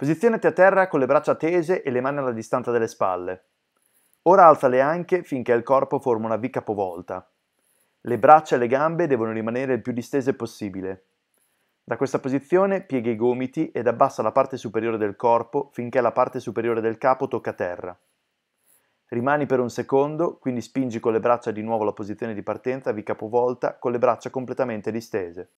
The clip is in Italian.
Posizionati a terra con le braccia tese e le mani alla distanza delle spalle. Ora alza le anche finché il corpo forma una V capovolta. Le braccia e le gambe devono rimanere il più distese possibile. Da questa posizione piega i gomiti ed abbassa la parte superiore del corpo finché la parte superiore del capo tocca terra. Rimani per un secondo, quindi spingi con le braccia di nuovo la posizione di partenza, vi capovolta, con le braccia completamente distese.